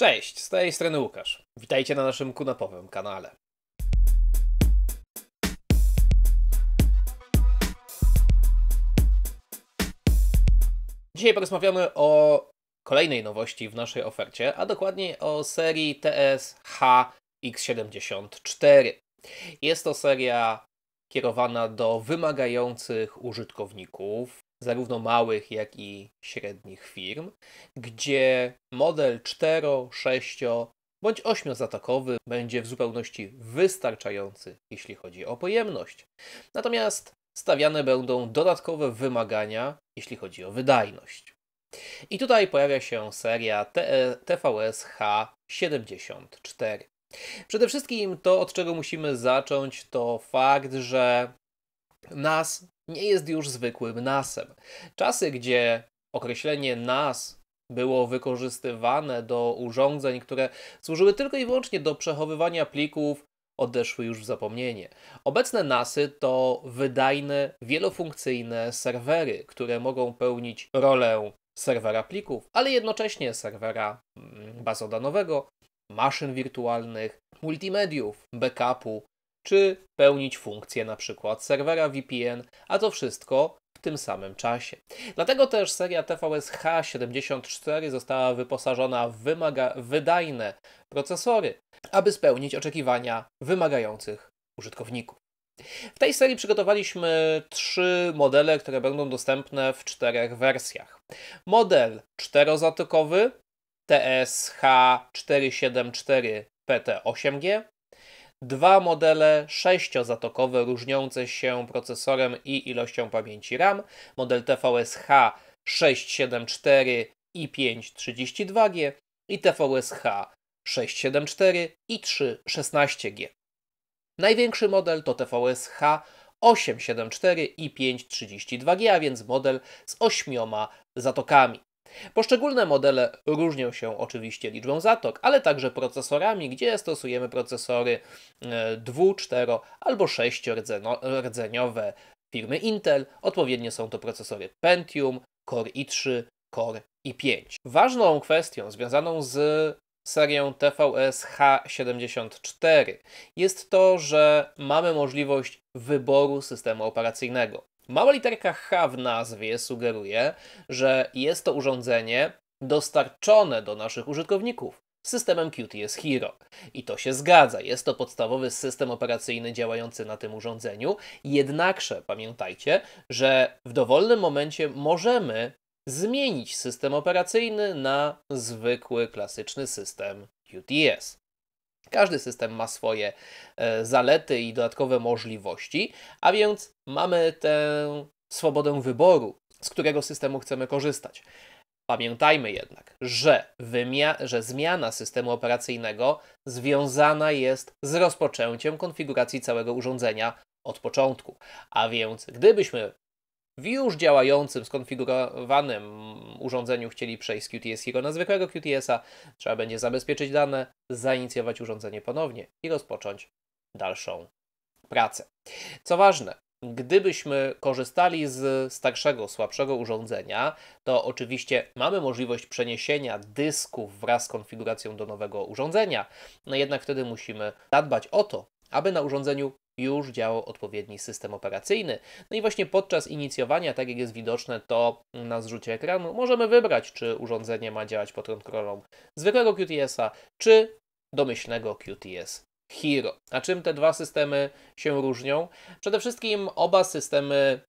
Cześć, z tej strony Łukasz. Witajcie na naszym kunapowym kanale. Dzisiaj porozmawiamy o kolejnej nowości w naszej ofercie, a dokładniej o serii TSH X74. Jest to seria kierowana do wymagających użytkowników, zarówno małych, jak i średnich firm, gdzie model 4, 6 bądź 8-zatakowy będzie w zupełności wystarczający, jeśli chodzi o pojemność. Natomiast stawiane będą dodatkowe wymagania, jeśli chodzi o wydajność. I tutaj pojawia się seria TVS H74. Przede wszystkim to, od czego musimy zacząć, to fakt, że nas nie jest już zwykłym nasem. Czasy, gdzie określenie nas było wykorzystywane do urządzeń, które służyły tylko i wyłącznie do przechowywania plików, odeszły już w zapomnienie. Obecne NASy to wydajne, wielofunkcyjne serwery, które mogą pełnić rolę serwera plików, ale jednocześnie serwera mm, bazodanowego, maszyn wirtualnych, multimediów, backupu, czy pełnić funkcję na przykład serwera VPN, a to wszystko w tym samym czasie. Dlatego też seria TVS H74 została wyposażona w wydajne procesory, aby spełnić oczekiwania wymagających użytkowników. W tej serii przygotowaliśmy trzy modele, które będą dostępne w czterech wersjach. Model czterozatokowy TSH474 PT8G, dwa modele sześciozatokowe różniące się procesorem i ilością pamięci RAM, model TVSH 674 i 532G i TVSH 674 i 316G. Największy model to TVSH 874 i 532G, a więc model z ośmioma zatokami. Poszczególne modele różnią się oczywiście liczbą zatok, ale także procesorami, gdzie stosujemy procesory 2, e, 4 albo 6 rdzeniowe firmy Intel. Odpowiednio są to procesory Pentium, Core i3, Core i5. Ważną kwestią związaną z serią TVS H74 jest to, że mamy możliwość wyboru systemu operacyjnego. Mała literka H w nazwie sugeruje, że jest to urządzenie dostarczone do naszych użytkowników systemem QTS Hero. I to się zgadza, jest to podstawowy system operacyjny działający na tym urządzeniu. Jednakże pamiętajcie, że w dowolnym momencie możemy zmienić system operacyjny na zwykły, klasyczny system QTS. Każdy system ma swoje e, zalety i dodatkowe możliwości, a więc mamy tę swobodę wyboru, z którego systemu chcemy korzystać. Pamiętajmy jednak, że, że zmiana systemu operacyjnego związana jest z rozpoczęciem konfiguracji całego urządzenia od początku. A więc gdybyśmy w już działającym, skonfigurowanym urządzeniu chcieli przejść z qts jego na zwykłego QTS-a, trzeba będzie zabezpieczyć dane, zainicjować urządzenie ponownie i rozpocząć dalszą pracę. Co ważne, Gdybyśmy korzystali z starszego, słabszego urządzenia, to oczywiście mamy możliwość przeniesienia dysków wraz z konfiguracją do nowego urządzenia, no jednak wtedy musimy zadbać o to, aby na urządzeniu już działał odpowiedni system operacyjny. No i właśnie podczas inicjowania, tak jak jest widoczne to na zrzucie ekranu, możemy wybrać, czy urządzenie ma działać pod kontrolą zwykłego QTS-a, czy domyślnego QTS Hero. A czym te dwa systemy się różnią? Przede wszystkim oba systemy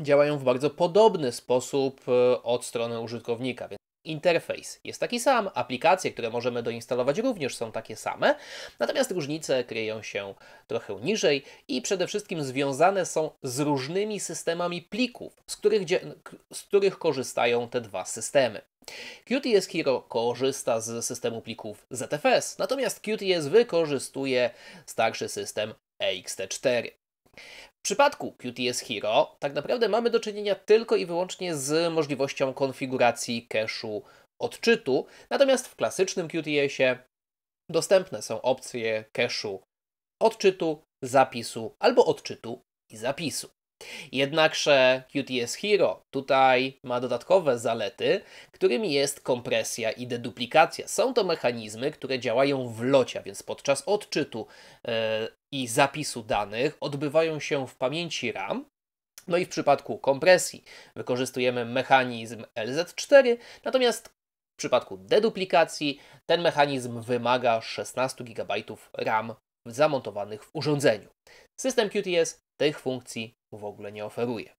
działają w bardzo podobny sposób e, od strony użytkownika, więc Interfejs jest taki sam, aplikacje, które możemy doinstalować również są takie same, natomiast różnice kryją się trochę niżej i przede wszystkim związane są z różnymi systemami plików, z których, z których korzystają te dwa systemy. QTS Hero korzysta z systemu plików ZFS, natomiast QTS wykorzystuje starszy system EXT4. W przypadku QTS Hero tak naprawdę mamy do czynienia tylko i wyłącznie z możliwością konfiguracji cache'u odczytu, natomiast w klasycznym QTS-ie dostępne są opcje cache'u odczytu, zapisu albo odczytu i zapisu. Jednakże QTS Hero tutaj ma dodatkowe zalety, którymi jest kompresja i deduplikacja. Są to mechanizmy, które działają w locie, więc podczas odczytu yy, i zapisu danych odbywają się w pamięci RAM, no i w przypadku kompresji wykorzystujemy mechanizm LZ4, natomiast w przypadku deduplikacji ten mechanizm wymaga 16 GB RAM zamontowanych w urządzeniu. System QTS tych funkcji w ogóle nie oferuje.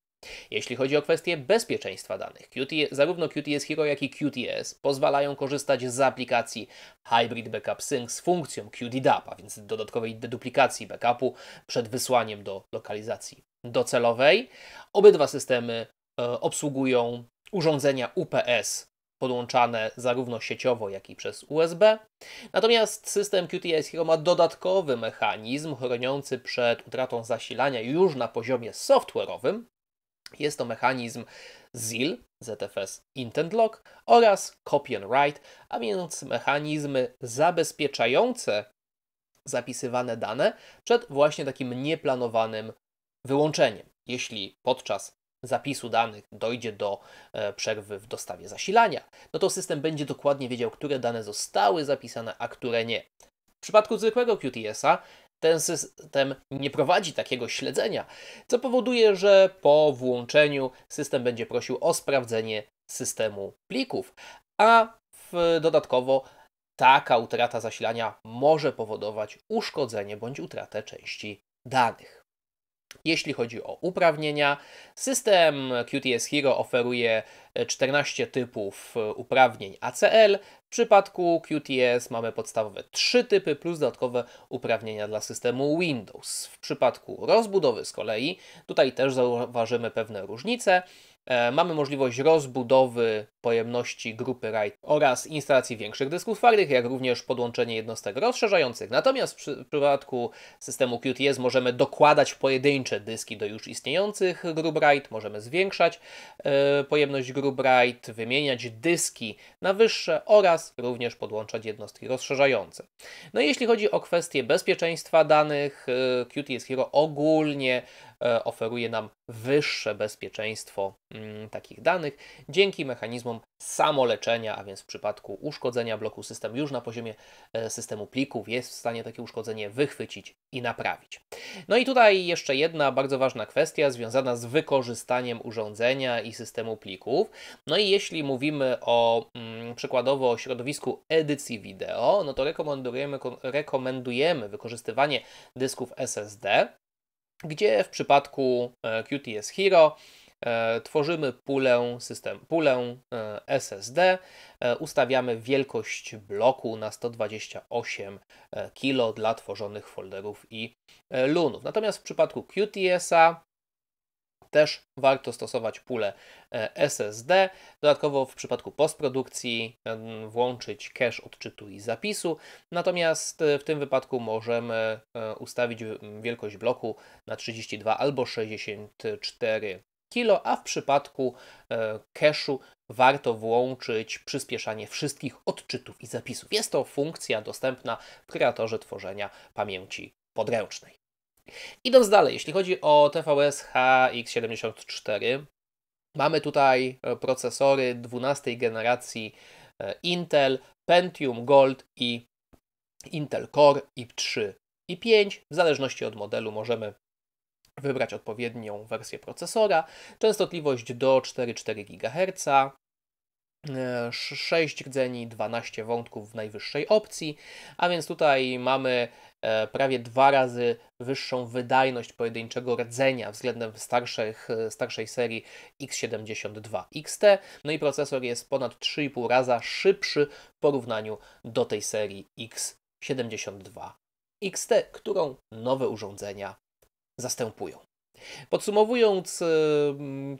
Jeśli chodzi o kwestie bezpieczeństwa danych, QT, zarówno QTS Hero, jak i QTS pozwalają korzystać z aplikacji Hybrid Backup Sync z funkcją QDDAP, a więc dodatkowej deduplikacji backupu przed wysłaniem do lokalizacji docelowej. Obydwa systemy e, obsługują urządzenia UPS podłączane zarówno sieciowo, jak i przez USB. Natomiast system QTS Hero ma dodatkowy mechanizm chroniący przed utratą zasilania już na poziomie software'owym. Jest to mechanizm ZIL, ZFS Intent Lock oraz Copy and Write, a więc mechanizmy zabezpieczające zapisywane dane przed właśnie takim nieplanowanym wyłączeniem. Jeśli podczas zapisu danych dojdzie do e, przerwy w dostawie zasilania, no to system będzie dokładnie wiedział, które dane zostały zapisane, a które nie. W przypadku zwykłego QTS-a ten system nie prowadzi takiego śledzenia, co powoduje, że po włączeniu system będzie prosił o sprawdzenie systemu plików, a w, dodatkowo taka utrata zasilania może powodować uszkodzenie bądź utratę części danych. Jeśli chodzi o uprawnienia, system QTS Hero oferuje 14 e, typów e, uprawnień ACL. W przypadku QTS mamy podstawowe 3 typy plus dodatkowe uprawnienia dla systemu Windows. W przypadku rozbudowy z kolei, tutaj też zauważymy pewne różnice. E, mamy możliwość rozbudowy pojemności grupy RAID oraz instalacji większych dysków twardych, jak również podłączenie jednostek rozszerzających. Natomiast w, przy, w przypadku systemu QTS możemy dokładać pojedyncze dyski do już istniejących grup RAID, możemy zwiększać e, pojemność grup RAID, wymieniać dyski na wyższe oraz również podłączać jednostki rozszerzające. No i jeśli chodzi o kwestie bezpieczeństwa danych, e, QTS Hero ogólnie e, oferuje nam wyższe bezpieczeństwo m, mm, takich danych dzięki mechanizmom samoleczenia, a więc w przypadku uszkodzenia bloku system już na poziomie e, systemu plików jest w stanie takie uszkodzenie wychwycić i naprawić. No i tutaj jeszcze jedna bardzo ważna kwestia związana z wykorzystaniem urządzenia i systemu plików. No i jeśli mówimy o mm, przykładowo o środowisku edycji wideo, no to rekomendujemy, rekomendujemy wykorzystywanie dysków SSD, gdzie w przypadku e, QTS Hero E, tworzymy pulę, system, pulę e, SSD, e, ustawiamy wielkość bloku na 128 kg dla tworzonych folderów i lunów. Natomiast w przypadku QTS-a też warto stosować pulę SSD. Dodatkowo w przypadku postprodukcji włączyć cache odczytu i zapisu. Natomiast w tym wypadku możemy ustawić wielkość bloku na 32 albo 64 kilo, a w przypadku e, cache'u warto włączyć przyspieszanie wszystkich odczytów i zapisów. Jest to funkcja dostępna w kreatorze tworzenia pamięci podręcznej. Idąc dalej, jeśli chodzi o TVS HX74, mamy tutaj e, procesory 12 generacji e, Intel, Pentium Gold i Intel Core i 3 i 5. W zależności od modelu możemy wybrać odpowiednią wersję procesora, częstotliwość do 4,4 GHz, 6 rdzeni, 12 wątków w najwyższej opcji, a więc tutaj mamy e, prawie dwa razy wyższą wydajność pojedynczego rdzenia względem starszych, e, starszej serii X72XT. No i procesor jest ponad 3,5 raza szybszy w porównaniu do tej serii X72XT, którą nowe urządzenia zastępują. Podsumowując y,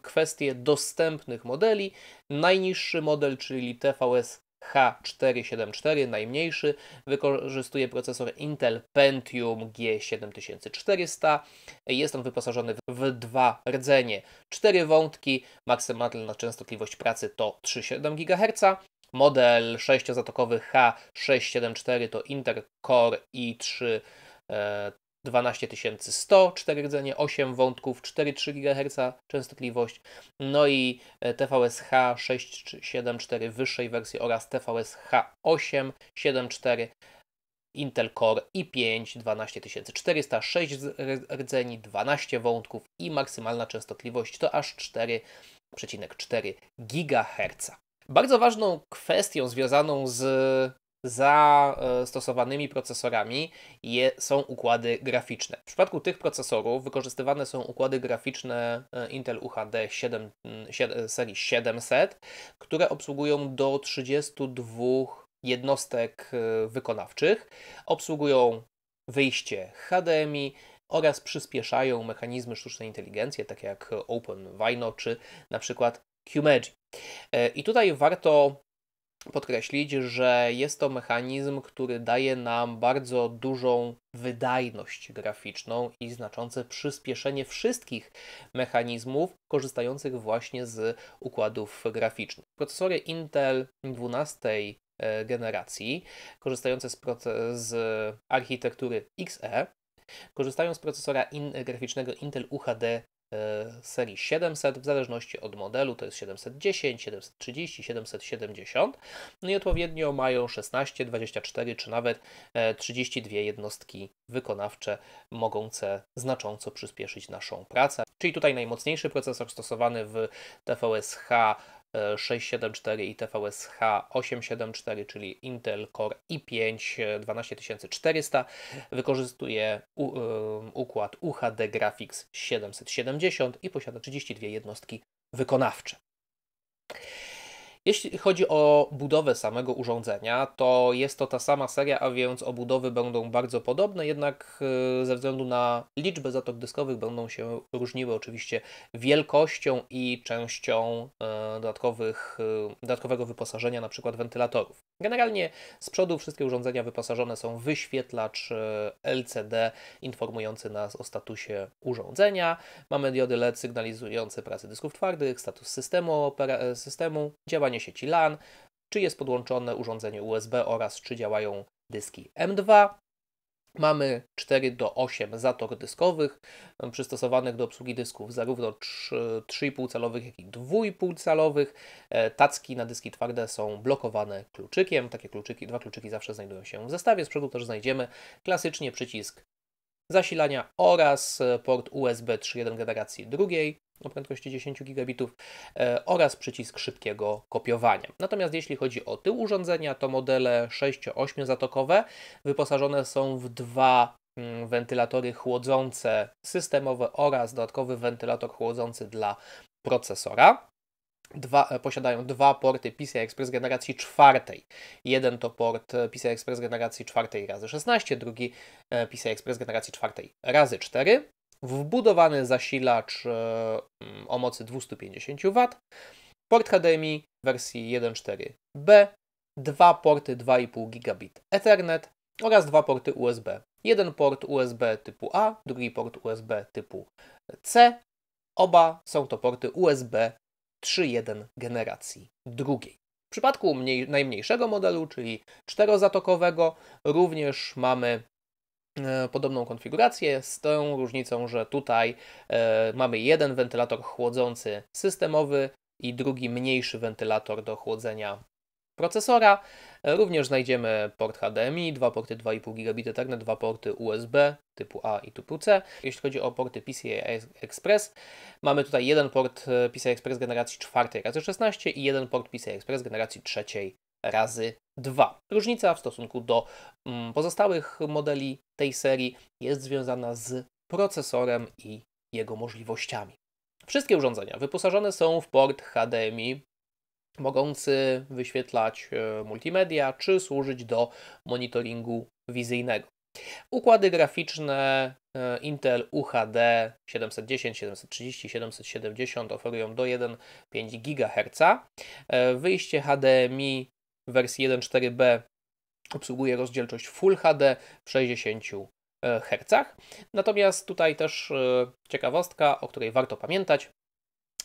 kwestie dostępnych modeli, najniższy model, czyli TVS H474, najmniejszy, wykorzystuje procesor Intel Pentium G7400. Jest on wyposażony w dwa rdzenie, cztery wątki, maksymalna częstotliwość pracy to 3,7 GHz. Model sześciozatokowy H674 to Intel Core i 3 12100, 4 rdzenie, 8 wątków, 4,3 GHz częstotliwość, no i e, TVSH 674 wyższej wersji oraz TVSH 874 Intel Core i5 12400, 6 rdzeni, 12 wątków i maksymalna częstotliwość to aż 4,4 GHz. Bardzo ważną kwestią związaną z za e, stosowanymi procesorami je, są układy graficzne. W przypadku tych procesorów wykorzystywane są układy graficzne e, Intel UHD 7, 7, serii 700, które obsługują do 32 jednostek e, wykonawczych, obsługują wyjście HDMI, oraz przyspieszają mechanizmy sztucznej inteligencji, takie jak OpenVino czy na przykład QMagic. I tutaj warto podkreślić, że jest to mechanizm, który daje nam bardzo dużą wydajność graficzną i znaczące przyspieszenie wszystkich mechanizmów korzystających właśnie z układów graficznych. Procesory Intel 12 e, generacji, korzystające z, z architektury XE, korzystają z procesora in graficznego Intel UHD E, serii 700, w zależności od modelu to jest 710, 730, 770. No i odpowiednio mają 16, 24 czy nawet 32 e, jednostki wykonawcze mogące znacząco przyspieszyć naszą pracę. Czyli tutaj najmocniejszy procesor stosowany w TVS-H 674 i TVSH 874, czyli Intel Core i5 12400. Wykorzystuje układ UHD Graphics 770 i posiada 32 jednostki wykonawcze. Jeśli chodzi o budowę samego urządzenia, to jest to ta sama seria, a więc obudowy będą bardzo podobne, jednak e, ze względu na liczbę zatok dyskowych będą się różniły oczywiście wielkością i częścią e, dodatkowych, e, dodatkowego wyposażenia, na przykład wentylatorów. Generalnie z przodu wszystkie urządzenia wyposażone są w wyświetlacz e, LCD informujący nas o statusie urządzenia. Mamy diody LED sygnalizujące pracę dysków twardych, status systemu, e, systemu działanie sieci LAN, czy jest podłączone urządzenie USB oraz czy działają dyski M2. Mamy 4 do 8 zator dyskowych, przystosowanych do obsługi dysków zarówno 3,5 calowych, jak i 2,5 calowych. E, tacki na dyski twarde są blokowane kluczykiem. Takie kluczyki, dwa kluczyki zawsze znajdują się w zestawie. Z przodu też znajdziemy klasycznie przycisk zasilania oraz e, port USB 3.1 generacji drugiej o prędkości 10 gigabitów e, oraz przycisk szybkiego kopiowania. Natomiast jeśli chodzi o tył urządzenia, to modele 6-8 zatokowe wyposażone są w dwa mm, wentylatory chłodzące systemowe oraz dodatkowy wentylator chłodzący dla procesora. Dwa, e, posiadają dwa porty PCI Express generacji czwartej. Jeden to port e, PCI Express generacji czwartej razy 16, drugi PCI Express generacji czwartej razy 4 wbudowany zasilacz e, mm, o mocy 250 W, port HDMI wersji 1.4b, dwa porty 2,5 gigabit Ethernet oraz dwa porty USB. Jeden port USB typu A, drugi port USB typu C. Oba są to porty USB 3.1 generacji drugiej. W przypadku mniej, najmniejszego modelu, czyli czterozatokowego, również mamy E, podobną konfigurację, z tą różnicą, że tutaj e, mamy jeden wentylator chłodzący systemowy i drugi mniejszy wentylator do chłodzenia procesora. E, również znajdziemy port HDMI, dwa porty 2,5 gigabit Ethernet, dwa porty USB typu A i typu C. Jeśli chodzi o porty PCI Express, mamy tutaj jeden port PCI Express generacji czwartej razy 16 i jeden port PCI Express generacji trzeciej razy 2. Różnica w stosunku do mm, pozostałych modeli tej serii jest związana z procesorem i jego możliwościami. Wszystkie urządzenia wyposażone są w port HDMI mogący wyświetlać e, multimedia czy służyć do monitoringu wizyjnego. Układy graficzne e, Intel UHD 710, 730, 770 oferują do 1,5 GHz. E, wyjście HDMI wersji 1.4b obsługuje rozdzielczość Full HD w 60 e, Hz. Natomiast tutaj też e, ciekawostka, o której warto pamiętać.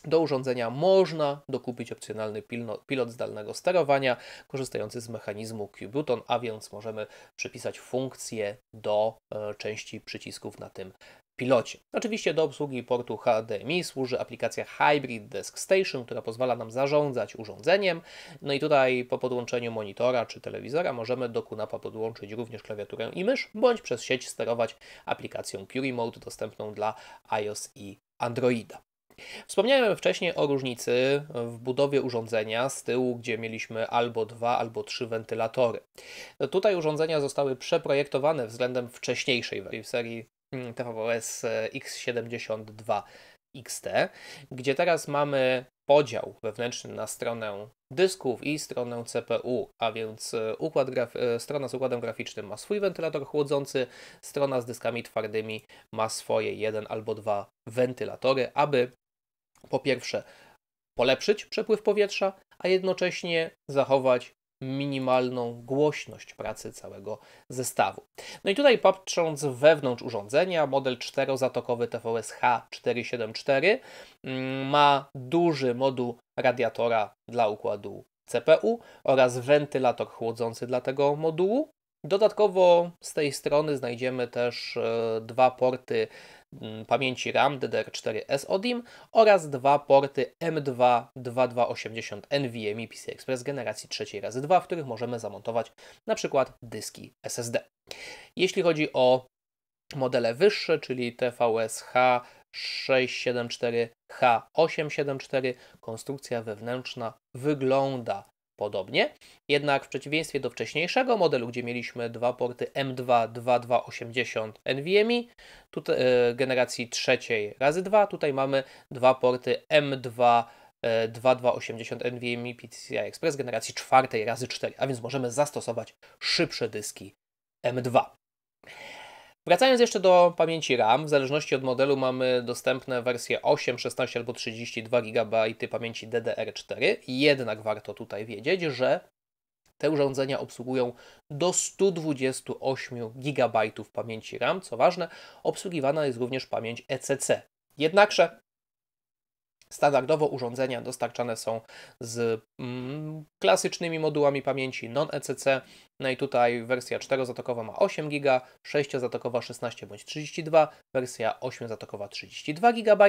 Do urządzenia można dokupić opcjonalny pilot zdalnego sterowania korzystający z mechanizmu Qbuton, button a więc możemy przypisać funkcję do e, części przycisków na tym pilocie. Oczywiście do obsługi portu HDMI służy aplikacja Hybrid Desk Station, która pozwala nam zarządzać urządzeniem. No i tutaj po podłączeniu monitora czy telewizora możemy do QNAPa podłączyć również klawiaturę i mysz, bądź przez sieć sterować aplikacją q dostępną dla iOS i Androida. Wspomniałem wcześniej o różnicy w budowie urządzenia z tyłu, gdzie mieliśmy albo dwa, albo trzy wentylatory. Tutaj urządzenia zostały przeprojektowane względem wcześniejszej wersji serii TVS X72 XT, gdzie teraz mamy podział wewnętrzny na stronę dysków i stronę CPU, a więc e, układ e, strona z układem graficznym ma swój wentylator chłodzący, strona z dyskami twardymi ma swoje jeden albo dwa wentylatory, aby po pierwsze polepszyć przepływ powietrza, a jednocześnie zachować minimalną głośność pracy całego zestawu. No i tutaj patrząc wewnątrz urządzenia, model czterozatokowy TVS H474 mm, ma duży moduł radiatora dla układu CPU oraz wentylator chłodzący dla tego modułu. Dodatkowo z tej strony znajdziemy też e, dwa porty Mm, pamięci RAM DDR4S ODIM oraz dwa porty M2 2280 NVMe PC Express generacji 3x2, w których możemy zamontować na przykład dyski SSD. Jeśli chodzi o modele wyższe, czyli TVSH 674H874, konstrukcja wewnętrzna wygląda podobnie. Jednak w przeciwieństwie do wcześniejszego modelu, gdzie mieliśmy dwa porty M2 2280 NVMe tutaj, e, generacji trzeciej razy 2, tutaj mamy dwa porty M2 2280 NVMe PCI Express generacji czwartej razy 4, a więc możemy zastosować szybsze dyski M2. Wracając jeszcze do pamięci RAM, w zależności od modelu mamy dostępne wersje 8, 16 albo 32 GB pamięci DDR4. Jednak warto tutaj wiedzieć, że te urządzenia obsługują do 128 GB pamięci RAM. Co ważne, obsługiwana jest również pamięć ECC. Jednakże Standardowo urządzenia dostarczane są z mm, klasycznymi modułami pamięci non-ECC. No i tutaj wersja 4-zatokowa ma 8 GB, 6-zatokowa 16 bądź 32, wersja 8-zatokowa 32 GB.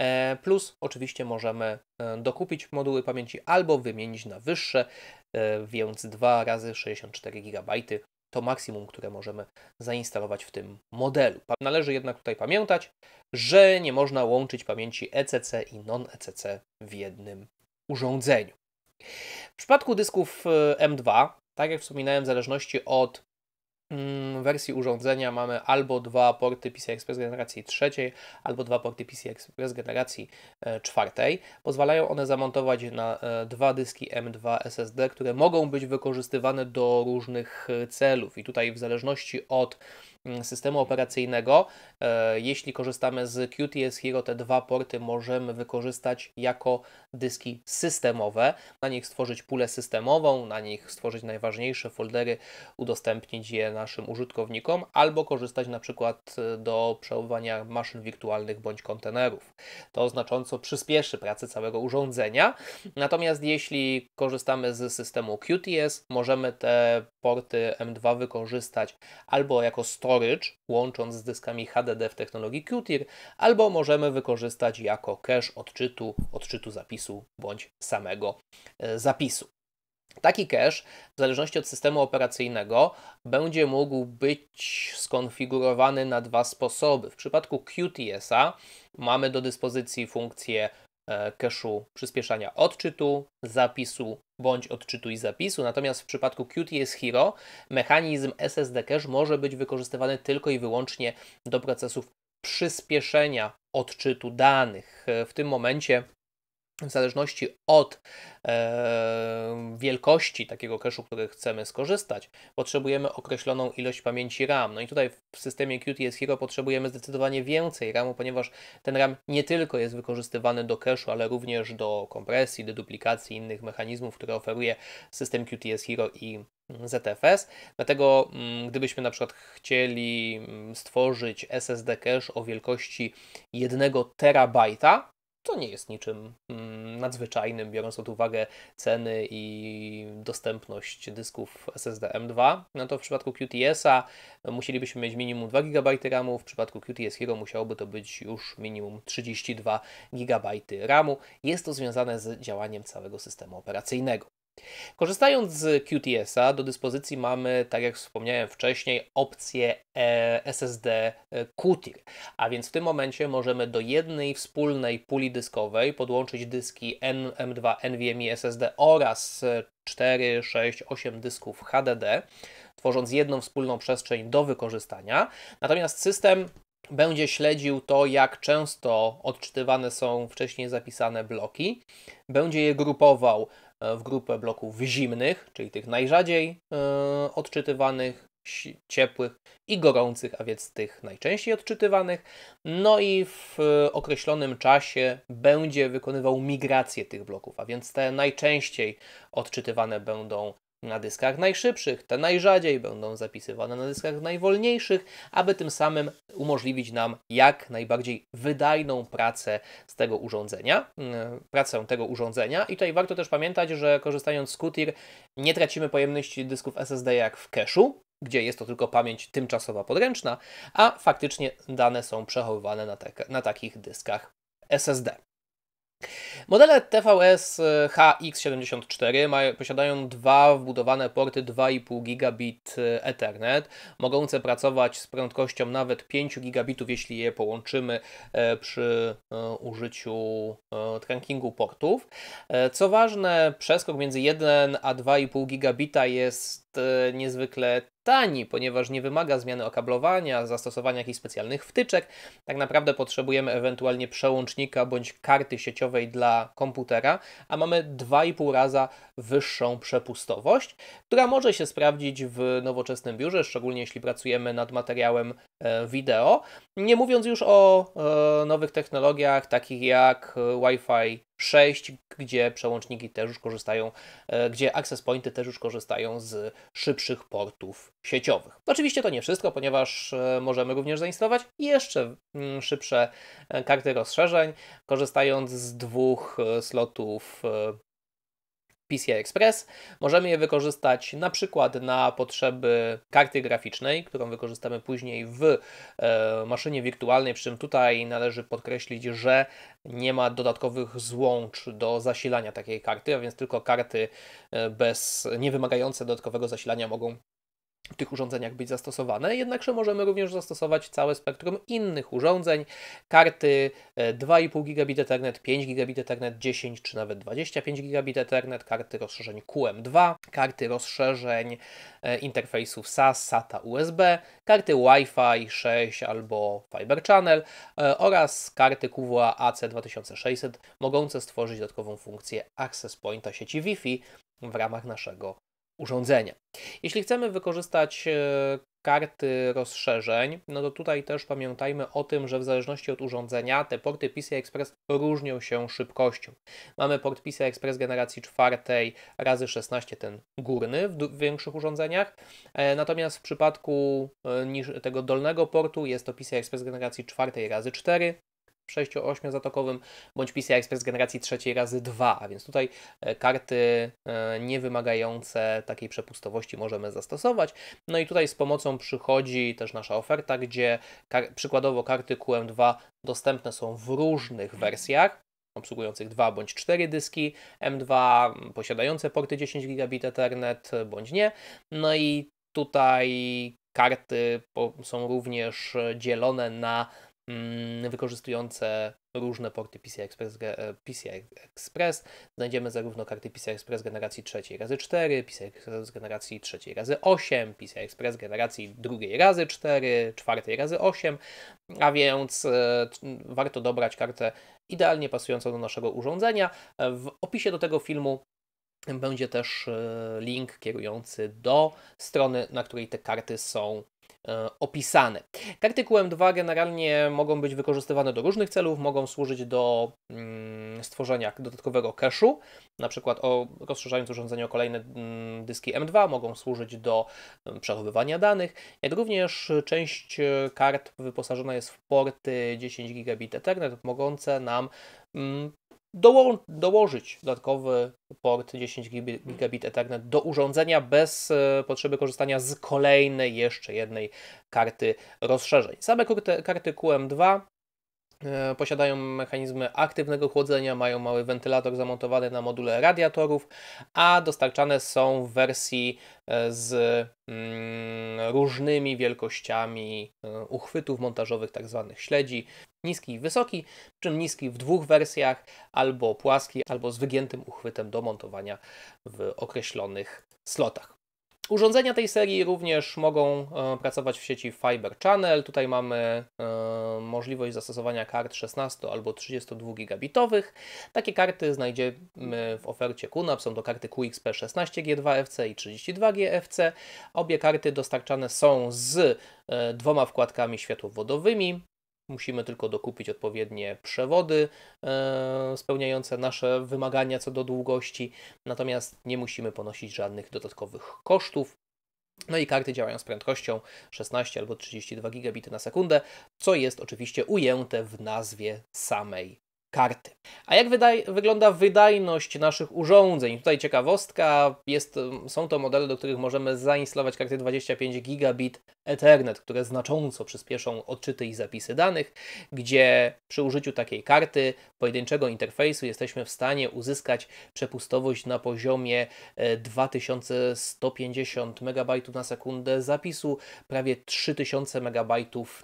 E, plus oczywiście możemy e, dokupić moduły pamięci albo wymienić na wyższe, e, więc 2 razy 64 GB to maksimum, które możemy zainstalować w tym modelu. Należy jednak tutaj pamiętać, że nie można łączyć pamięci ECC i non-ECC w jednym urządzeniu. W przypadku dysków y, M2, tak jak wspominałem, w zależności od Mm, wersji urządzenia mamy albo dwa porty PCI Express generacji trzeciej, albo dwa porty PCI Express generacji e, czwartej. Pozwalają one zamontować na e, dwa dyski M2 SSD, które mogą być wykorzystywane do różnych e, celów i tutaj w zależności od systemu operacyjnego. E, jeśli korzystamy z QTS Hero, te dwa porty możemy wykorzystać jako dyski systemowe. Na nich stworzyć pulę systemową, na nich stworzyć najważniejsze foldery, udostępnić je naszym użytkownikom, albo korzystać na przykład e, do przechowywania maszyn wirtualnych bądź kontenerów. To znacząco przyspieszy pracę całego urządzenia. Natomiast jeśli korzystamy z systemu QTS, możemy te porty M2 wykorzystać albo jako storage, łącząc z dyskami HDD w technologii Qtir, albo możemy wykorzystać jako cache odczytu, odczytu zapisu bądź samego e, zapisu. Taki cache, w zależności od systemu operacyjnego, będzie mógł być skonfigurowany na dwa sposoby. W przypadku QTS-a mamy do dyspozycji funkcję e, cache'u przyspieszania odczytu, zapisu bądź odczytuj zapisu. Natomiast w przypadku QTS Hero mechanizm SSD cache może być wykorzystywany tylko i wyłącznie do procesów przyspieszenia odczytu danych. W tym momencie w zależności od e, wielkości takiego cache'u, który chcemy skorzystać, potrzebujemy określoną ilość pamięci RAM. No i tutaj w systemie QTS Hero potrzebujemy zdecydowanie więcej RAMu, ponieważ ten RAM nie tylko jest wykorzystywany do cache'u, ale również do kompresji, do duplikacji innych mechanizmów, które oferuje system QTS Hero i ZFS. Mm, Dlatego mm, gdybyśmy na przykład chcieli mm, stworzyć SSD cache o wielkości 1 terabajta, to nie jest niczym mm, nadzwyczajnym, biorąc pod uwagę ceny i dostępność dysków SSD M2. No to w przypadku QTS-a no, musielibyśmy mieć minimum 2 GB RAMu, w przypadku QTS Hero musiałoby to być już minimum 32 GB RAMu. Jest to związane z działaniem całego systemu operacyjnego. Korzystając z QTS-a, do dyspozycji mamy, tak jak wspomniałem wcześniej, opcję e, SSD e, QTIR, a więc w tym momencie możemy do jednej wspólnej puli dyskowej podłączyć dyski M2 NVMe SSD oraz 4, 6, 8 dysków HDD, tworząc jedną wspólną przestrzeń do wykorzystania. Natomiast system będzie śledził to, jak często odczytywane są wcześniej zapisane bloki, będzie je grupował E, w grupę bloków zimnych, czyli tych najrzadziej e, odczytywanych, ciepłych i gorących, a więc tych najczęściej odczytywanych. No i w e, określonym czasie będzie wykonywał migrację tych bloków, a więc te najczęściej odczytywane będą na dyskach najszybszych, te najrzadziej będą zapisywane na dyskach najwolniejszych, aby tym samym umożliwić nam jak najbardziej wydajną pracę z tego urządzenia, mm, pracę tego urządzenia. I tutaj warto też pamiętać, że korzystając z Qtir nie tracimy pojemności dysków SSD jak w cache'u, gdzie jest to tylko pamięć tymczasowa podręczna, a faktycznie dane są przechowywane na, te, na takich dyskach SSD. Modele TVS e, HX74 mają, posiadają dwa wbudowane porty 2,5 gigabit e, Ethernet, mogące pracować z prędkością nawet 5 gigabitów, jeśli je połączymy e, przy użyciu trunkingu portów. Co ważne, przeskok między 1 a 2,5 gigabita jest niezwykle tani, ponieważ nie wymaga zmiany okablowania, zastosowania jakichś specjalnych wtyczek. Tak naprawdę potrzebujemy ewentualnie przełącznika bądź karty sieciowej dla komputera, a mamy 2,5 raza wyższą przepustowość, która może się sprawdzić w nowoczesnym biurze, szczególnie jeśli pracujemy nad materiałem e, wideo. Nie mówiąc już o e, nowych technologiach takich jak e, Wi-Fi 6, gdzie przełączniki też już korzystają, e, gdzie access pointy też już korzystają z szybszych portów sieciowych. Oczywiście to nie wszystko, ponieważ e, możemy również zainstalować jeszcze mm, szybsze e, karty rozszerzeń, korzystając z dwóch slotów PCI Express. Możemy je wykorzystać na przykład na potrzeby karty graficznej, którą wykorzystamy później w e, maszynie wirtualnej, przy czym tutaj należy podkreślić, że nie ma dodatkowych złącz do zasilania takiej karty, a więc tylko karty e, bez niewymagające dodatkowego zasilania mogą w tych urządzeniach być zastosowane, jednakże możemy również zastosować całe spektrum innych urządzeń, karty 2,5 e, gigabit Ethernet, 5 gigabit Ethernet, 10 czy nawet 25 gigabit Ethernet, karty rozszerzeń QM2, karty rozszerzeń e, interfejsów SAS, SATA USB, karty Wi-Fi 6 albo Fiber Channel e, oraz karty QWA AC2600 mogące stworzyć dodatkową funkcję access pointa sieci Wi-Fi w ramach naszego urządzenia. Jeśli chcemy wykorzystać e, karty rozszerzeń, no to tutaj też pamiętajmy o tym, że w zależności od urządzenia te porty PCI Express różnią się szybkością. Mamy port PCI Express generacji czwartej razy 16, ten górny w większych urządzeniach, e, natomiast w przypadku e, tego dolnego portu jest to PCI Express generacji czwartej razy 4, 6-8 zatokowym, bądź PCI Express generacji trzeciej razy 2, a więc tutaj e, karty e, nie wymagające takiej przepustowości możemy zastosować. No i tutaj z pomocą przychodzi też nasza oferta, gdzie kar przykładowo karty QM2 dostępne są w różnych wersjach, obsługujących 2 bądź 4 dyski M2, posiadające porty 10 gigabit Ethernet bądź nie. No i tutaj karty są również e, dzielone na Mm, wykorzystujące różne porty PCI Express, e, PCI Express. Znajdziemy zarówno karty PCI Express generacji trzeciej razy 4, PCI Express generacji trzeciej razy 8, PCI Express generacji drugiej razy 4, czwartej razy 8, a więc e, warto dobrać kartę idealnie pasującą do naszego urządzenia. W opisie do tego filmu będzie też e, link kierujący do strony, na której te karty są E, opisane. Karty QM2 generalnie mogą być wykorzystywane do różnych celów, mogą służyć do mm, stworzenia dodatkowego cache'u, na przykład o, rozszerzając urządzenie o kolejne mm, dyski M2, mogą służyć do mm, przechowywania danych, jak również część kart wyposażona jest w porty 10 gigabit Ethernet, mogące nam doło dołożyć dodatkowy port 10 gigabit Ethernet do urządzenia bez e, potrzeby korzystania z kolejnej jeszcze jednej karty rozszerzeń. Same karty QM2 E, posiadają mechanizmy aktywnego chłodzenia, mają mały wentylator zamontowany na module radiatorów, a dostarczane są w wersji e, z mm, różnymi wielkościami e, uchwytów montażowych, tak zwanych śledzi. Niski i wysoki, czy czym niski w dwóch wersjach, albo płaski, albo z wygiętym uchwytem do montowania w określonych slotach. Urządzenia tej serii również mogą e, pracować w sieci Fiber Channel. Tutaj mamy e, możliwość zastosowania kart 16 albo 32 gigabitowych. Takie karty znajdziemy w ofercie QNAP. Są to karty QXP 16G2FC i 32GFC. Obie karty dostarczane są z e, dwoma wkładkami światłowodowymi. Musimy tylko dokupić odpowiednie przewody e, spełniające nasze wymagania co do długości, natomiast nie musimy ponosić żadnych dodatkowych kosztów. No i karty działają z prędkością 16 albo 32 gigabity na sekundę, co jest oczywiście ujęte w nazwie samej karty. A jak wydaj, wygląda wydajność naszych urządzeń? Tutaj ciekawostka, jest, są to modele, do których możemy zainstalować karty 25 gigabit Ethernet, które znacząco przyspieszą odczyty i zapisy danych, gdzie przy użyciu takiej karty pojedynczego interfejsu jesteśmy w stanie uzyskać przepustowość na poziomie 2150 e, MB na sekundę zapisu, prawie 3000 MB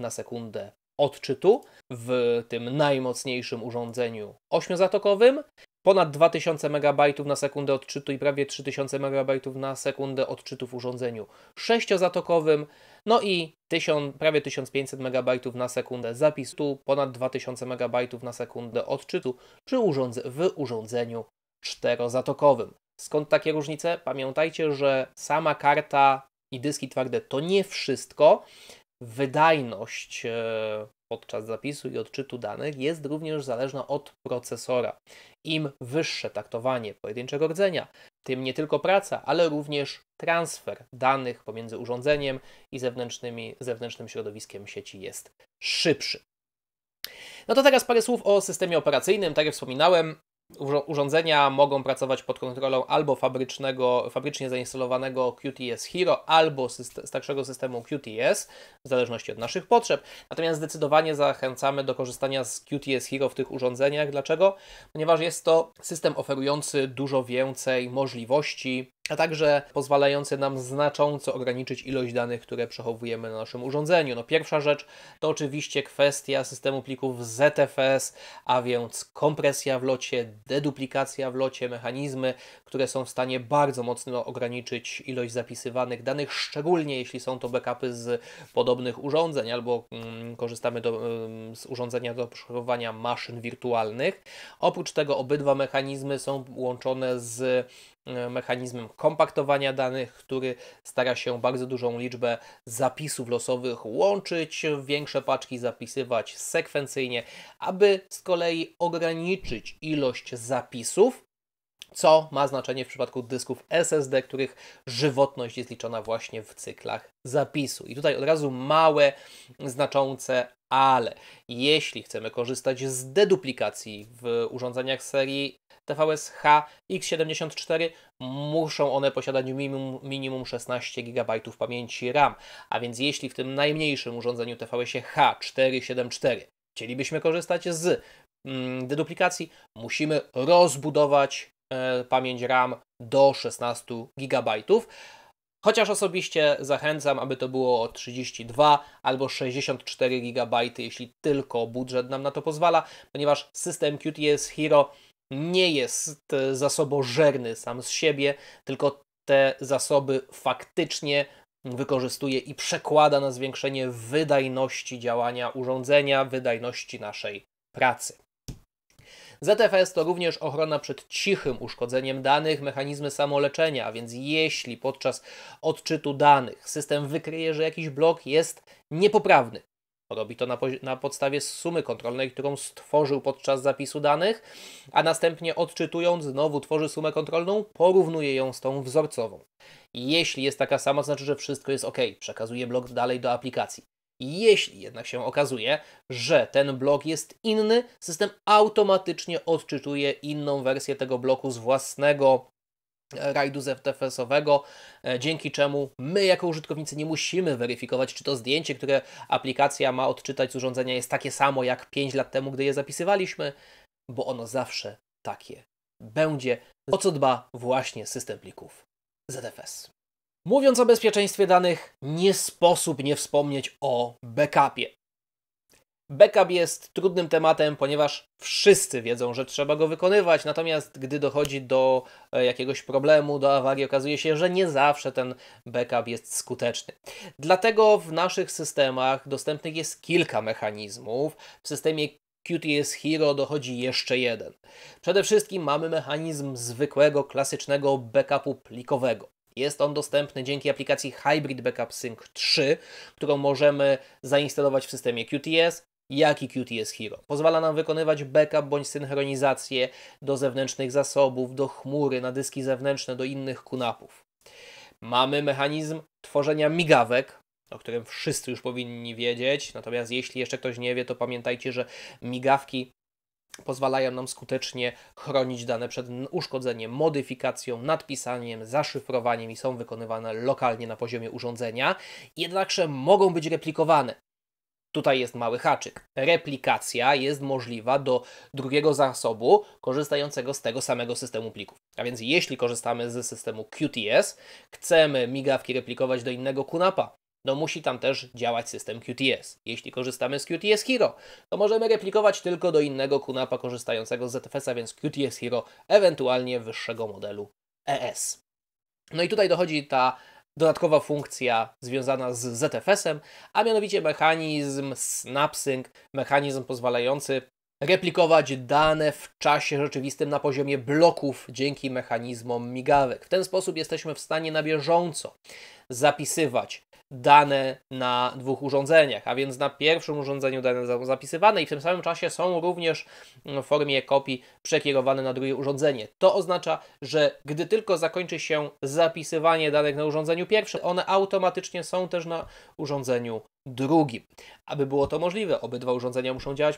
na sekundę odczytu w tym najmocniejszym urządzeniu ośmiozatokowym. Ponad 2000 MB na sekundę odczytu i prawie 3000 MB na sekundę odczytu w urządzeniu sześciozatokowym. No i 1000, prawie 1500 MB na sekundę zapisu, ponad 2000 MB na sekundę odczytu przy urządze w urządzeniu czterozatokowym. Skąd takie różnice? Pamiętajcie, że sama karta i dyski twarde to nie wszystko wydajność e, podczas zapisu i odczytu danych jest również zależna od procesora. Im wyższe taktowanie pojedynczego rdzenia, tym nie tylko praca, ale również transfer danych pomiędzy urządzeniem i zewnętrznymi, zewnętrznym środowiskiem sieci jest szybszy. No to teraz parę słów o systemie operacyjnym. Tak jak wspominałem, urządzenia mogą pracować pod kontrolą albo fabrycznego, fabrycznie zainstalowanego QTS Hero, albo syst starszego systemu QTS w zależności od naszych potrzeb. Natomiast zdecydowanie zachęcamy do korzystania z QTS Hero w tych urządzeniach. Dlaczego? Ponieważ jest to system oferujący dużo więcej możliwości, a także pozwalające nam znacząco ograniczyć ilość danych, które przechowujemy na naszym urządzeniu. No pierwsza rzecz to oczywiście kwestia systemu plików ZFS, a więc kompresja w locie, deduplikacja w locie, mechanizmy, które są w stanie bardzo mocno ograniczyć ilość zapisywanych danych, szczególnie jeśli są to backupy z podobnych podobnych urządzeń albo mm, korzystamy do, mm, z urządzenia do przechowywania maszyn wirtualnych. Oprócz tego obydwa mechanizmy są łączone z e, mechanizmem kompaktowania danych, który stara się bardzo dużą liczbę zapisów losowych łączyć, większe paczki zapisywać sekwencyjnie, aby z kolei ograniczyć ilość zapisów co ma znaczenie w przypadku dysków SSD, których żywotność jest liczona właśnie w cyklach zapisu. I tutaj od razu małe, znaczące ale. Jeśli chcemy korzystać z deduplikacji w urządzeniach serii tvs hx X74, muszą one posiadać minimum, minimum 16 GB pamięci RAM. A więc jeśli w tym najmniejszym urządzeniu tvs H474 chcielibyśmy korzystać z mm, deduplikacji, musimy rozbudować E, pamięć RAM do 16 GB. Chociaż osobiście zachęcam, aby to było 32 albo 64 GB, jeśli tylko budżet nam na to pozwala, ponieważ system QTS Hero nie jest e, zasobożerny sam z siebie, tylko te zasoby faktycznie wykorzystuje i przekłada na zwiększenie wydajności działania urządzenia, wydajności naszej pracy. ZFS to również ochrona przed cichym uszkodzeniem danych, mechanizmy samoleczenia, a więc jeśli podczas odczytu danych system wykryje, że jakiś blok jest niepoprawny, Robi to na, na, podstawie sumy kontrolnej, którą stworzył podczas zapisu danych, a następnie odczytując znowu tworzy sumę kontrolną, porównuje ją z tą wzorcową. Jeśli jest taka sama, znaczy, że wszystko jest ok, przekazuje blok dalej do aplikacji. Jeśli jednak się okazuje, że ten blok jest inny, system automatycznie odczytuje inną wersję tego bloku z własnego rajdu ZFS-owego, e, dzięki czemu my jako użytkownicy nie musimy weryfikować, czy to zdjęcie, które aplikacja ma odczytać z urządzenia jest takie samo jak 5 lat temu, gdy je zapisywaliśmy, bo ono zawsze takie będzie. O co dba właśnie system plików ZFS. Mówiąc o bezpieczeństwie danych, nie sposób nie wspomnieć o backupie. Backup jest trudnym tematem, ponieważ wszyscy wiedzą, że trzeba go wykonywać, natomiast gdy dochodzi do e, jakiegoś problemu, do awarii, okazuje się, że nie zawsze ten backup jest skuteczny. Dlatego w naszych systemach dostępnych jest kilka mechanizmów. W systemie QTS Hero dochodzi jeszcze jeden. Przede wszystkim mamy mechanizm zwykłego, klasycznego backupu plikowego. Jest on dostępny dzięki aplikacji Hybrid Backup Sync 3, którą możemy zainstalować w systemie QTS, jak i QTS Hero. Pozwala nam wykonywać backup bądź synchronizację do zewnętrznych zasobów, do chmury, na dyski zewnętrzne, do innych kunapów. Mamy mechanizm tworzenia migawek, o którym wszyscy już powinni wiedzieć. Natomiast jeśli jeszcze ktoś nie wie, to pamiętajcie, że migawki pozwalają nam skutecznie chronić dane przed uszkodzeniem, modyfikacją, nadpisaniem, zaszyfrowaniem i są wykonywane lokalnie na poziomie urządzenia, jednakże mogą być replikowane. Tutaj jest mały haczyk. Replikacja jest możliwa do drugiego zasobu korzystającego z tego samego systemu plików. A więc jeśli korzystamy ze systemu QTS, chcemy migawki replikować do innego QNAPa, no musi tam też działać system QTS. Jeśli korzystamy z QTS Hero, to możemy replikować tylko do innego QNAPa korzystającego z ZFS-a, więc QTS Hero, ewentualnie wyższego modelu ES. No i tutaj dochodzi ta dodatkowa funkcja związana z ZFS-em, a mianowicie mechanizm snapsync, mechanizm pozwalający replikować dane w czasie rzeczywistym na poziomie bloków dzięki mechanizmom migawek. W ten sposób jesteśmy w stanie na bieżąco zapisywać dane na dwóch urządzeniach, a więc na pierwszym urządzeniu dane są zapisywane i w tym samym czasie są również w formie kopii przekierowane na drugie urządzenie. To oznacza, że gdy tylko zakończy się zapisywanie danych na urządzeniu pierwszym, one automatycznie są też na urządzeniu drugim. Aby było to możliwe, obydwa urządzenia muszą działać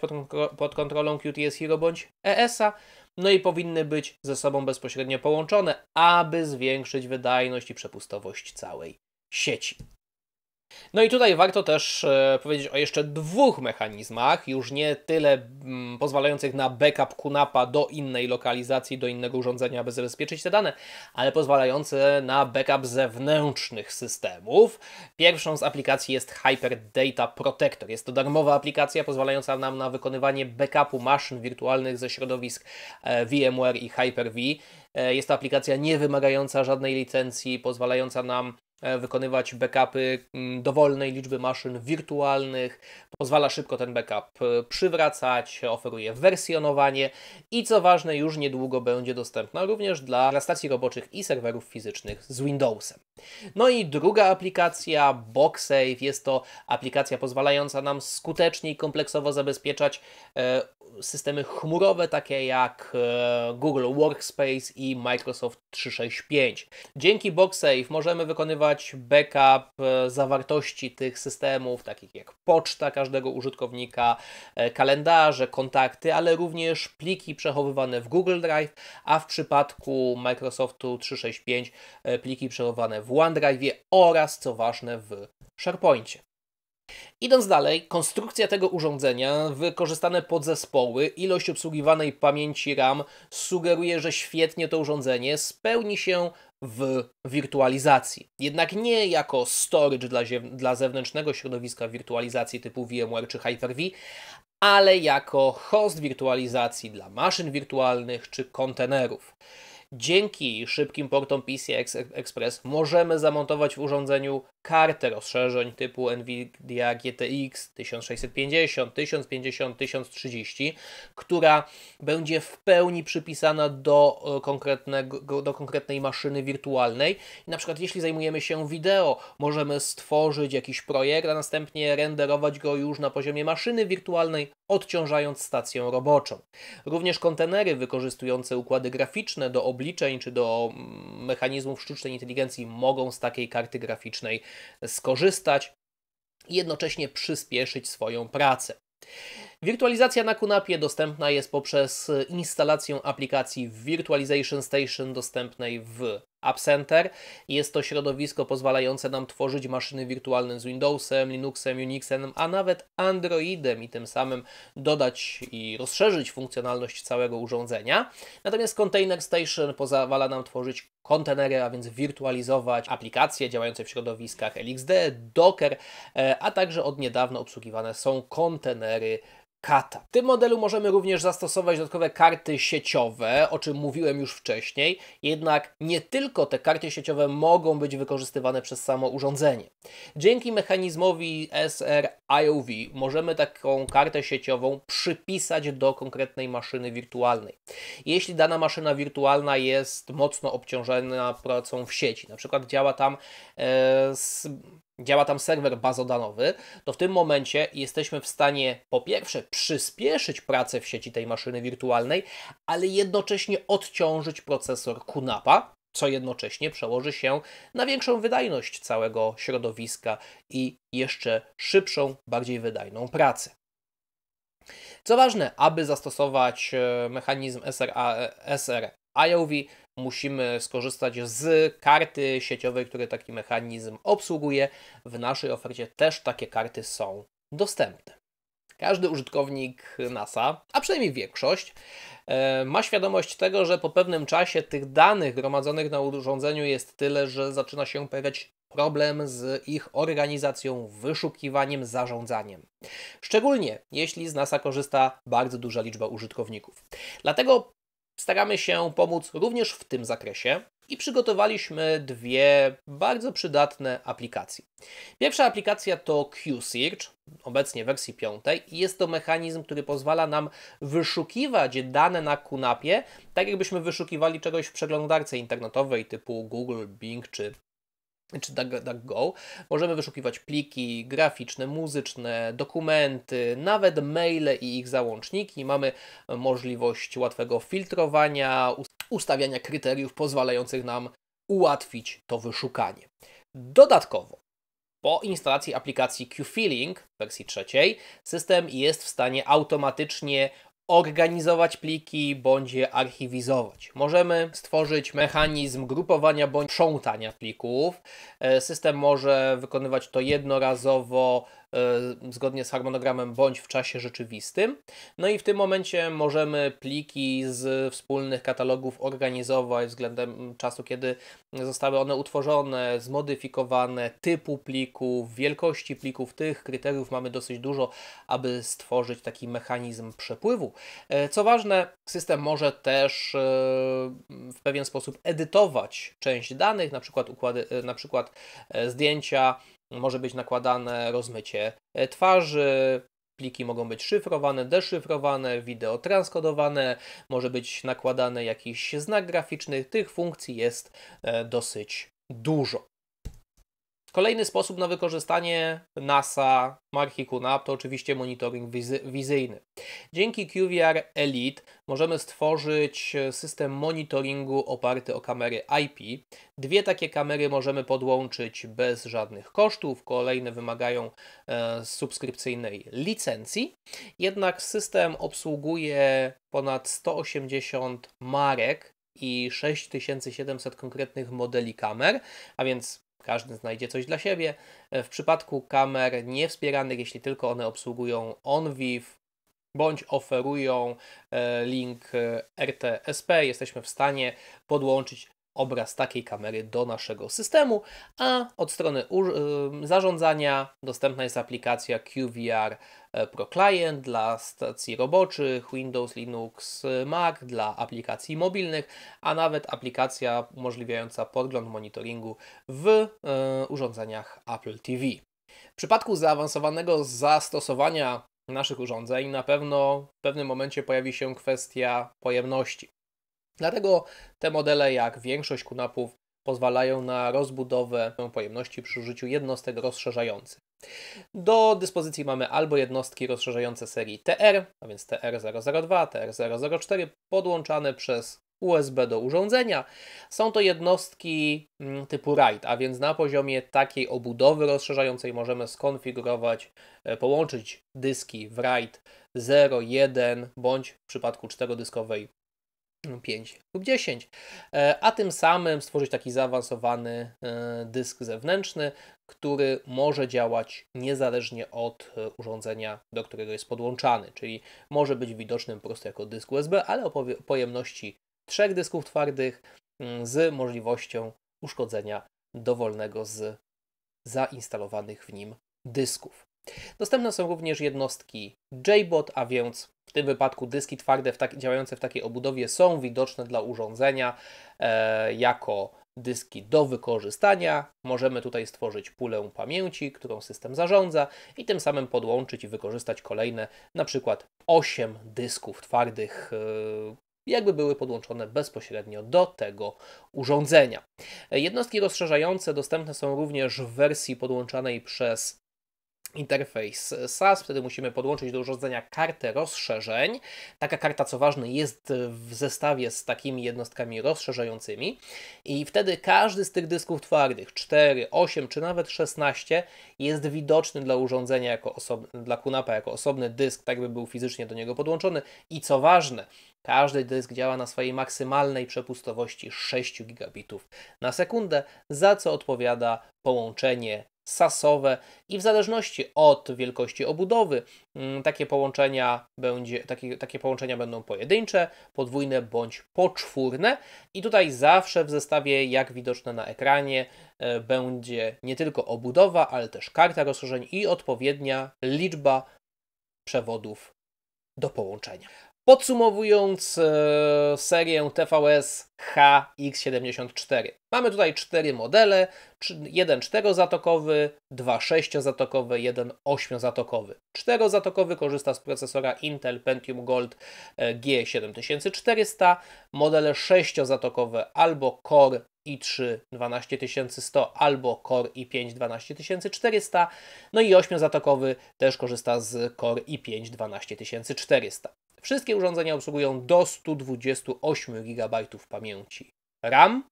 pod, kontrolą QTS Hero bądź ESA, no i powinny być ze sobą bezpośrednio połączone, aby zwiększyć wydajność i przepustowość całej sieci. No i tutaj warto też e, powiedzieć o jeszcze dwóch mechanizmach, już nie tyle mm, pozwalających na backup kunapa do innej lokalizacji, do innego urządzenia, aby zabezpieczyć te dane, ale pozwalające na backup zewnętrznych systemów. Pierwszą z aplikacji jest Hyper Data Protector. Jest to darmowa aplikacja pozwalająca nam na wykonywanie backupu maszyn wirtualnych ze środowisk e, VMware i Hyper-V. E, jest to aplikacja niewymagająca żadnej licencji, pozwalająca nam E, wykonywać backupy mm, dowolnej liczby maszyn wirtualnych, pozwala szybko ten backup e, przywracać, oferuje wersjonowanie i co ważne, już niedługo będzie dostępna również dla, stacji roboczych i serwerów fizycznych z Windowsem. No i druga aplikacja, BoxSafe, jest to aplikacja pozwalająca nam skutecznie i kompleksowo zabezpieczać e, systemy chmurowe, takie jak e, Google Workspace i Microsoft 365. Dzięki BoxSafe możemy wykonywać backup e, zawartości tych systemów, takich jak poczta każdego użytkownika, e, kalendarze, kontakty, ale również pliki przechowywane w Google Drive, a w przypadku Microsoftu 365 pliki przechowywane w OneDrive oraz, co ważne, w SharePoint. Idąc dalej, konstrukcja tego urządzenia, wykorzystane podzespoły, ilość obsługiwanej pamięci RAM sugeruje, że świetnie to urządzenie spełni się w wirtualizacji. Jednak nie jako storage dla, dla zewnętrznego środowiska wirtualizacji typu VMware czy Hyper-V, ale jako host wirtualizacji dla maszyn wirtualnych czy kontenerów. Dzięki szybkim portom PCI Express możemy zamontować w urządzeniu kartę rozszerzeń typu NVIDIA GTX 1650, 1050, 1030, która będzie w pełni przypisana do, e, konkretnego, do konkretnej maszyny wirtualnej. I na przykład jeśli zajmujemy się wideo, możemy stworzyć jakiś projekt, a następnie renderować go już na poziomie maszyny wirtualnej odciążając stację roboczą. Również kontenery wykorzystujące układy graficzne do obliczeń czy do mm, mechanizmów sztucznej inteligencji mogą z takiej karty graficznej skorzystać i jednocześnie przyspieszyć swoją pracę. Wirtualizacja na Kunapie dostępna jest poprzez instalację aplikacji Virtualization Station dostępnej w App Center. Jest to środowisko pozwalające nam tworzyć maszyny wirtualne z Windowsem, Linuxem, Unixem, a nawet Androidem i tym samym dodać i rozszerzyć funkcjonalność całego urządzenia. Natomiast Container Station pozwala nam tworzyć kontenery, a więc wirtualizować aplikacje działające w środowiskach LXD, Docker, e, a także od niedawna obsługiwane są kontenery kata. W tym modelu możemy również zastosować dodatkowe karty sieciowe, o czym mówiłem już wcześniej, jednak nie tylko te karty sieciowe mogą być wykorzystywane przez samo urządzenie. Dzięki mechanizmowi SRIOV możemy taką kartę sieciową przypisać do konkretnej maszyny wirtualnej. Jeśli dana maszyna wirtualna jest mocno obciążona pracą w sieci, na przykład działa tam e, z działa tam serwer bazodanowy, to w tym momencie jesteśmy w stanie po pierwsze przyspieszyć pracę w sieci tej maszyny wirtualnej, ale jednocześnie odciążyć procesor QNAPa, co jednocześnie przełoży się na większą wydajność całego środowiska i jeszcze szybszą, bardziej wydajną pracę. Co ważne, aby zastosować e, mechanizm SRA, SR IOV, musimy skorzystać z karty sieciowej, które taki mechanizm obsługuje. W naszej ofercie też takie karty są dostępne. Każdy użytkownik NASA, a przynajmniej większość, e, ma świadomość tego, że po pewnym czasie tych danych gromadzonych na urządzeniu jest tyle, że zaczyna się pojawiać problem z ich organizacją, wyszukiwaniem, zarządzaniem. Szczególnie jeśli z NASA korzysta bardzo duża liczba użytkowników. Dlatego Staramy się pomóc również w tym zakresie i przygotowaliśmy dwie bardzo przydatne aplikacje. Pierwsza aplikacja to QSearch, obecnie w wersji 5, i jest to mechanizm, który pozwala nam wyszukiwać dane na QNAPie, tak jakbyśmy wyszukiwali czegoś w przeglądarce internetowej typu Google, Bing czy czy DuckDuckGo, możemy wyszukiwać pliki graficzne, muzyczne, dokumenty, nawet maile i ich załączniki. Mamy e, możliwość łatwego filtrowania, ustawiania kryteriów pozwalających nam ułatwić to wyszukanie. Dodatkowo, po instalacji aplikacji QFeeling w wersji trzeciej, system jest w stanie automatycznie organizować pliki bądź je archiwizować. Możemy stworzyć mechanizm grupowania bądź przątania plików. E, system może wykonywać to jednorazowo E, zgodnie z harmonogramem bądź w czasie rzeczywistym. No i w tym momencie możemy pliki z wspólnych katalogów organizować względem czasu, kiedy zostały one utworzone, zmodyfikowane, typu plików, wielkości plików. Tych kryteriów mamy dosyć dużo, aby stworzyć taki mechanizm przepływu. E, co ważne, system może też e, w pewien sposób edytować część danych, na przykład układy, na przykład zdjęcia, może być nakładane rozmycie e, twarzy, pliki mogą być szyfrowane, deszyfrowane, wideo transkodowane, może być nakładany jakiś znak graficzny, tych funkcji jest e, dosyć dużo. Kolejny sposób na wykorzystanie NASA marki QNAP to oczywiście monitoring wizyjny. Dzięki QVR Elite możemy stworzyć system monitoringu oparty o kamery IP. Dwie takie kamery możemy podłączyć bez żadnych kosztów, kolejne wymagają e, subskrypcyjnej licencji. Jednak system obsługuje ponad 180 marek i 6700 konkretnych modeli kamer, a więc każdy znajdzie coś dla siebie. E, w przypadku kamer niewspieranych, jeśli tylko one obsługują OnViv bądź oferują e, link e, RTSP, jesteśmy w stanie podłączyć obraz takiej kamery do naszego systemu, a od strony zarządzania dostępna jest aplikacja QVR e, Pro Client dla stacji roboczych, Windows, Linux, e, Mac, dla aplikacji mobilnych, a nawet aplikacja umożliwiająca podgląd monitoringu w e, urządzeniach Apple TV. W przypadku zaawansowanego zastosowania naszych urządzeń na pewno w pewnym momencie pojawi się kwestia pojemności. Dlatego te modele, jak większość kunapów, pozwalają na rozbudowę pojemności przy użyciu jednostek rozszerzających. Do dyspozycji mamy albo jednostki rozszerzające serii TR, a więc TR002, TR004, podłączane przez USB do urządzenia. Są to jednostki mm, typu RAID, a więc na poziomie takiej obudowy rozszerzającej możemy skonfigurować, e, połączyć dyski w RAID 0, 1 bądź w przypadku czterodyskowej 5 no, lub 10, e, a tym samym stworzyć taki zaawansowany e, dysk zewnętrzny, który może działać niezależnie od e, urządzenia, do którego jest podłączany, czyli może być widoczny po prostu jako dysk USB, ale o pojemności trzech dysków twardych mm, z możliwością uszkodzenia dowolnego z zainstalowanych w nim dysków. Dostępne są również jednostki JBOT, a więc w tym wypadku dyski twarde w działające w takiej obudowie są widoczne dla urządzenia e, jako dyski do wykorzystania. Możemy tutaj stworzyć pulę pamięci, którą system zarządza i tym samym podłączyć i wykorzystać kolejne, na przykład 8 dysków twardych, e, jakby były podłączone bezpośrednio do tego urządzenia. E, jednostki rozszerzające dostępne są również w wersji podłączanej przez interfejs SAS, wtedy musimy podłączyć do urządzenia kartę rozszerzeń. Taka karta, co ważne, jest w zestawie z takimi jednostkami rozszerzającymi i wtedy każdy z tych dysków twardych, 4, 8 czy nawet 16, jest widoczny dla urządzenia, jako osobny, dla QNAPa jako osobny dysk, tak by był fizycznie do niego podłączony i co ważne, każdy dysk działa na swojej maksymalnej przepustowości 6 gigabitów na sekundę, za co odpowiada połączenie sasowe i w zależności od wielkości obudowy mm, takie połączenia, będzie, takie, takie połączenia będą pojedyncze, podwójne bądź poczwórne i tutaj zawsze w zestawie, jak widoczne na ekranie, e, będzie nie tylko obudowa, ale też karta rozszerzeń i odpowiednia liczba przewodów do połączenia. Podsumowując e, serię TVS HX74. Mamy tutaj cztery modele, jeden czterozatokowy, dwa sześciozatokowe, jeden ośmiozatokowy. Czterozatokowy korzysta z procesora Intel Pentium Gold e, G7400, modele sześciozatokowe albo Core i3 12100 albo Core i5 12400, no i ośmiozatokowy też korzysta z Core i5 12400. Wszystkie urządzenia obsługują do 128 GB pamięci RAM.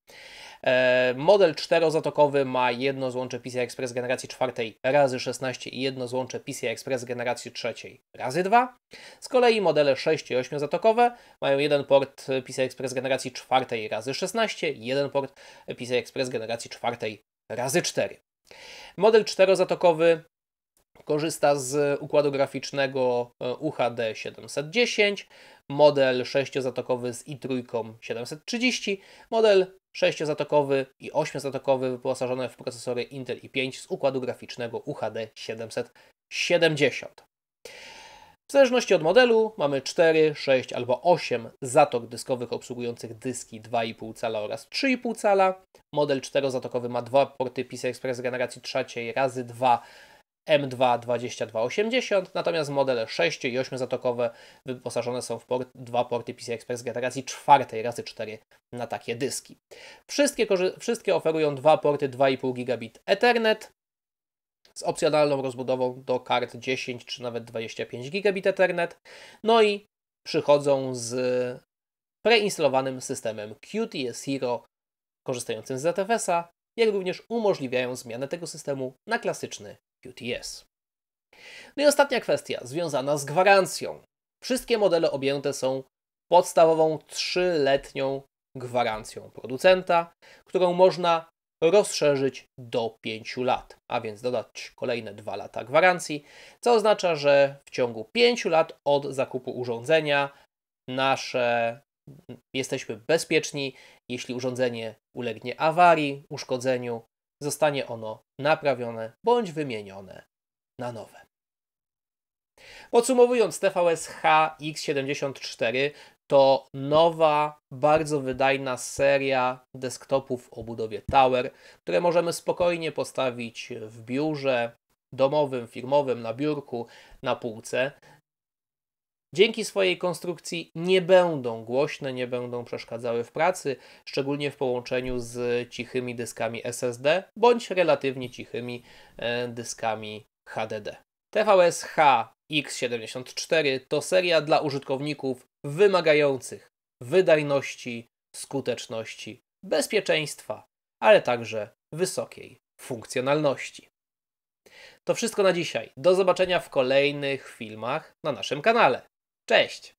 E, model czterozatokowy ma jedno złącze PCI Express generacji czwartej razy 16 i jedno złącze PCI Express generacji trzeciej razy 2. Z kolei modele 6 i 8 zatokowe mają jeden port PCI Express generacji czwartej razy 16 i jeden port PCI Express generacji czwartej razy 4. Model czterozatokowy Korzysta z układu graficznego e, UHD 710, model 6-zatokowy z i3 730, model 6-zatokowy i 8-zatokowy wyposażone w procesory Intel i5 z układu graficznego UHD 770. W zależności od modelu mamy 4, 6 albo 8 zatok dyskowych obsługujących dyski 2,5 cala oraz 3,5 cala. Model 4-zatokowy ma dwa porty PCI Express generacji trzeciej razy 2 M2 2280, natomiast modele 6 i 8 zatokowe wyposażone są w port, dwa porty PCI Express generacji czwartej razy 4 na takie dyski. Wszystkie, wszystkie oferują dwa porty 2,5 gigabit Ethernet z opcjonalną rozbudową do kart 10 czy nawet 25 gigabit Ethernet. No i przychodzą z preinstalowanym systemem QTS Hero korzystającym z ZFS-a, jak również umożliwiają zmianę tego systemu na klasyczny QTS. No i ostatnia kwestia, związana z gwarancją. Wszystkie modele objęte są podstawową trzyletnią gwarancją producenta, którą można rozszerzyć do 5 lat, a więc dodać kolejne 2 lata gwarancji, co oznacza, że w ciągu 5 lat od zakupu urządzenia nasze jesteśmy bezpieczni, jeśli urządzenie ulegnie awarii, uszkodzeniu zostanie ono naprawione bądź wymienione na nowe. Podsumowując, TVS HX74 to nowa, bardzo wydajna seria desktopów o budowie Tower, które możemy spokojnie postawić w biurze domowym, firmowym, na biurku, na półce dzięki swojej konstrukcji nie będą głośne, nie będą przeszkadzały w pracy, szczególnie w połączeniu z cichymi dyskami SSD bądź relatywnie cichymi e, dyskami HDD. tvs hx 74 to seria dla użytkowników wymagających wydajności, skuteczności, bezpieczeństwa, ale także wysokiej funkcjonalności. To wszystko na dzisiaj. Do zobaczenia w kolejnych filmach na naszym kanale. Cześć!